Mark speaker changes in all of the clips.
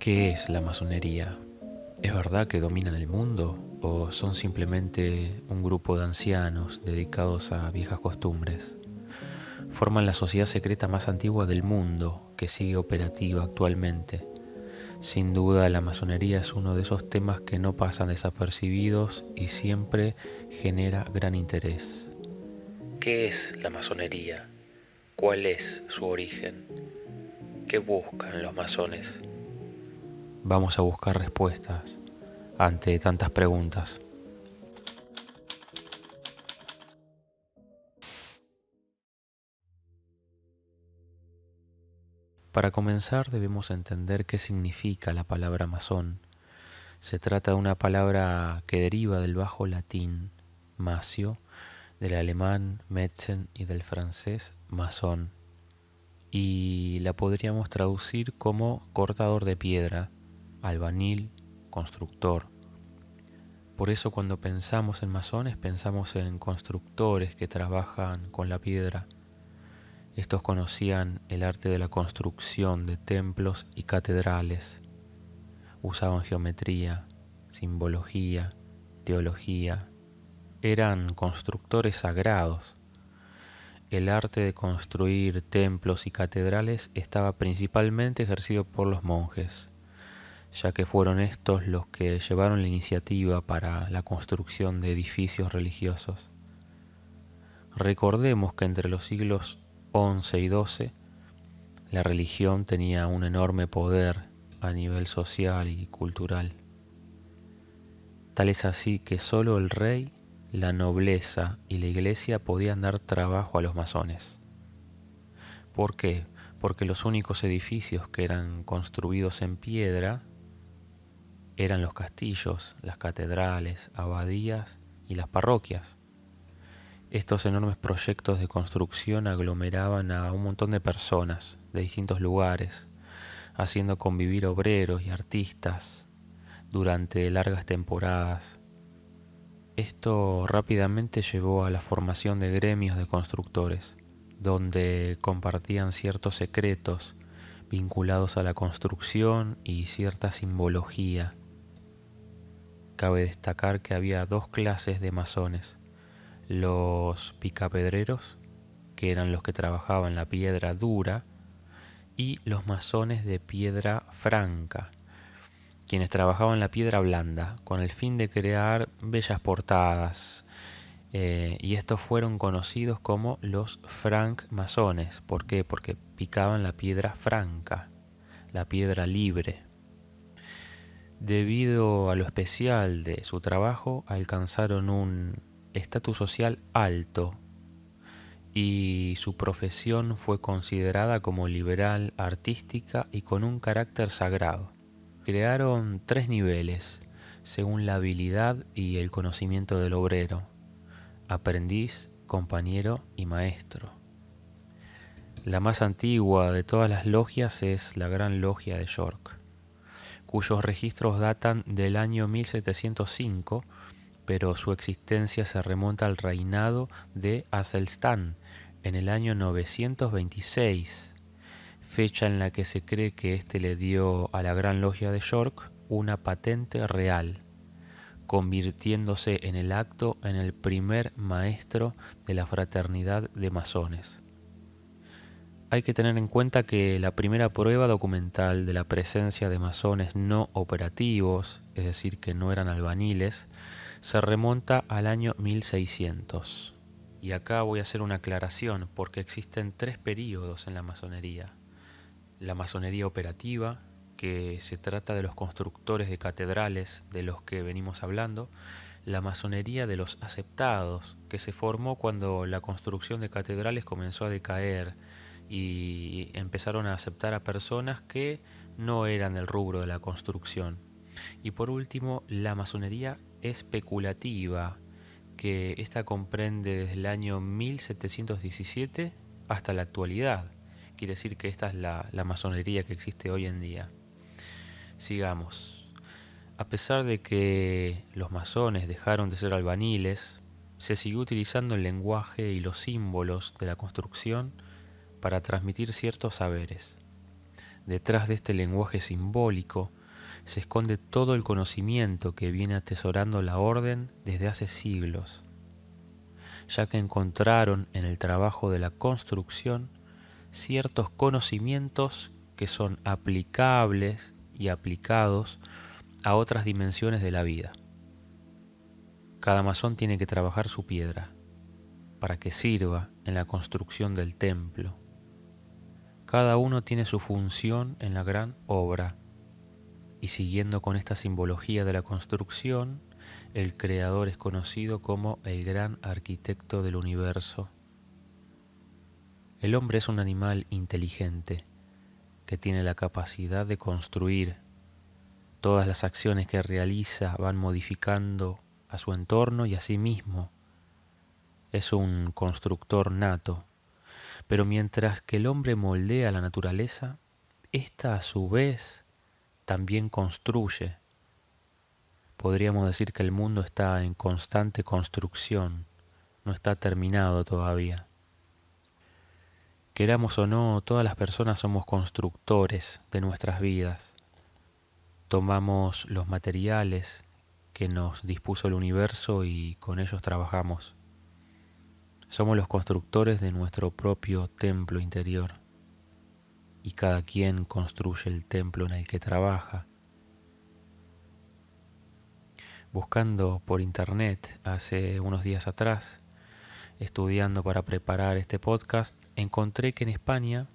Speaker 1: ¿Qué es la masonería? ¿Es verdad que dominan el mundo o son simplemente un grupo de ancianos dedicados a viejas costumbres? Forman la sociedad secreta más antigua del mundo que sigue operativa actualmente. Sin duda la masonería es uno de esos temas que no pasan desapercibidos y siempre genera gran interés. ¿Qué es la masonería? ¿Cuál es su origen? ¿Qué buscan los masones? vamos a buscar respuestas ante tantas preguntas. Para comenzar debemos entender qué significa la palabra masón. Se trata de una palabra que deriva del bajo latín masio, del alemán metzen y del francés masón. Y la podríamos traducir como cortador de piedra, albanil, constructor. Por eso cuando pensamos en masones pensamos en constructores que trabajan con la piedra. Estos conocían el arte de la construcción de templos y catedrales. Usaban geometría, simbología, teología. Eran constructores sagrados. El arte de construir templos y catedrales estaba principalmente ejercido por los monjes ya que fueron estos los que llevaron la iniciativa para la construcción de edificios religiosos. Recordemos que entre los siglos XI y XII la religión tenía un enorme poder a nivel social y cultural. Tal es así que solo el rey, la nobleza y la iglesia podían dar trabajo a los masones. ¿Por qué? Porque los únicos edificios que eran construidos en piedra eran los castillos, las catedrales, abadías y las parroquias. Estos enormes proyectos de construcción aglomeraban a un montón de personas de distintos lugares, haciendo convivir obreros y artistas durante largas temporadas. Esto rápidamente llevó a la formación de gremios de constructores, donde compartían ciertos secretos vinculados a la construcción y cierta simbología Cabe destacar que había dos clases de masones, los picapedreros, que eran los que trabajaban la piedra dura, y los masones de piedra franca, quienes trabajaban la piedra blanda, con el fin de crear bellas portadas, eh, y estos fueron conocidos como los franc masones. ¿Por qué? Porque picaban la piedra franca, la piedra libre debido a lo especial de su trabajo, alcanzaron un estatus social alto y su profesión fue considerada como liberal, artística y con un carácter sagrado. Crearon tres niveles, según la habilidad y el conocimiento del obrero, aprendiz, compañero y maestro. La más antigua de todas las logias es la Gran Logia de York cuyos registros datan del año 1705, pero su existencia se remonta al reinado de Azelstan en el año 926, fecha en la que se cree que éste le dio a la Gran Logia de York una patente real, convirtiéndose en el acto en el primer maestro de la fraternidad de masones hay que tener en cuenta que la primera prueba documental de la presencia de masones no operativos, es decir, que no eran albaniles, se remonta al año 1600. Y acá voy a hacer una aclaración porque existen tres períodos en la masonería. La masonería operativa, que se trata de los constructores de catedrales de los que venimos hablando, la masonería de los aceptados, que se formó cuando la construcción de catedrales comenzó a decaer, y empezaron a aceptar a personas que no eran del rubro de la construcción. Y por último, la masonería especulativa, que esta comprende desde el año 1717 hasta la actualidad. Quiere decir que esta es la, la masonería que existe hoy en día. Sigamos. A pesar de que los masones dejaron de ser albaniles, se siguió utilizando el lenguaje y los símbolos de la construcción para transmitir ciertos saberes. Detrás de este lenguaje simbólico se esconde todo el conocimiento que viene atesorando la orden desde hace siglos, ya que encontraron en el trabajo de la construcción ciertos conocimientos que son aplicables y aplicados a otras dimensiones de la vida. Cada masón tiene que trabajar su piedra para que sirva en la construcción del templo, cada uno tiene su función en la gran obra. Y siguiendo con esta simbología de la construcción, el Creador es conocido como el gran arquitecto del universo. El hombre es un animal inteligente que tiene la capacidad de construir. Todas las acciones que realiza van modificando a su entorno y a sí mismo. Es un constructor nato. Pero mientras que el hombre moldea la naturaleza, ésta a su vez también construye. Podríamos decir que el mundo está en constante construcción, no está terminado todavía. Queramos o no, todas las personas somos constructores de nuestras vidas. Tomamos los materiales que nos dispuso el universo y con ellos trabajamos. Somos los constructores de nuestro propio templo interior y cada quien construye el templo en el que trabaja. Buscando por internet hace unos días atrás, estudiando para preparar este podcast, encontré que en España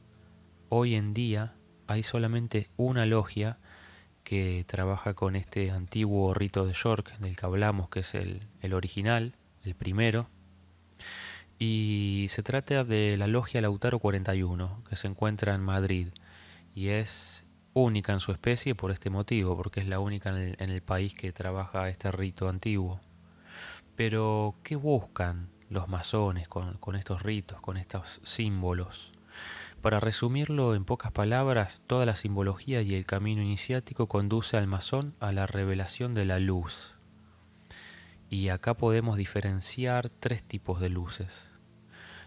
Speaker 1: hoy en día hay solamente una logia que trabaja con este antiguo rito de York del que hablamos, que es el, original, el primero, y se trata de la Logia Lautaro 41, que se encuentra en Madrid y es única en su especie por este motivo, porque es la única en el, país que trabaja este rito antiguo. Pero, ¿qué buscan los masones con, con estos ritos, con estos símbolos? Para resumirlo en pocas palabras, toda la simbología y el camino iniciático conduce al masón a la revelación de la luz, y acá podemos diferenciar tres tipos de luces.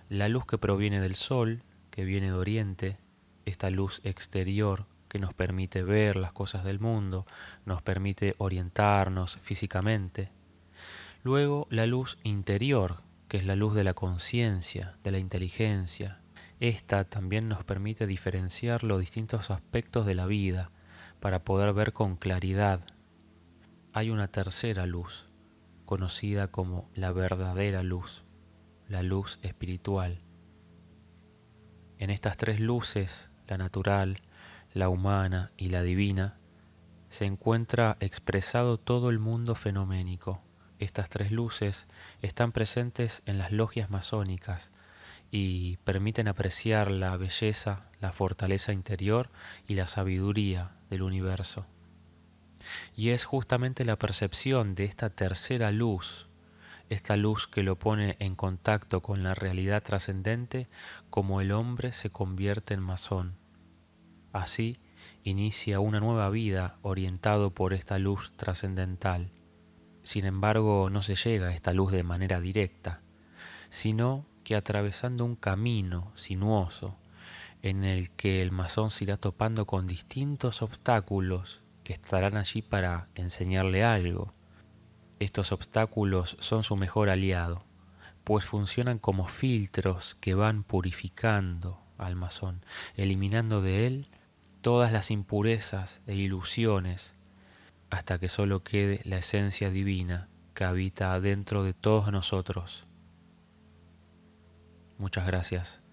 Speaker 1: La luz que proviene del sol, que viene de oriente, esta luz exterior que nos permite ver las cosas del mundo, nos permite orientarnos físicamente. Luego la luz interior, que es la luz de la conciencia, de la inteligencia. Esta también nos permite diferenciar los distintos aspectos de la vida para poder ver con claridad. Hay una tercera luz, conocida como la verdadera luz, la luz espiritual. En estas tres luces, la natural, la humana y la divina, se encuentra expresado todo el mundo fenoménico. Estas tres luces están presentes en las logias masónicas y permiten apreciar la belleza, la fortaleza interior y la sabiduría del universo. Y es justamente la percepción de esta tercera luz, esta luz que lo pone en contacto con la realidad trascendente, como el hombre se convierte en masón. Así inicia una nueva vida orientado por esta luz trascendental. Sin embargo, no se llega a esta luz de manera directa, sino que atravesando un camino sinuoso en el que el masón se irá topando con distintos obstáculos que estarán allí para enseñarle algo. Estos obstáculos son su mejor aliado, pues funcionan como filtros que van purificando al masón, eliminando de él todas las impurezas e ilusiones, hasta que solo quede la esencia divina que habita adentro de todos nosotros. Muchas gracias.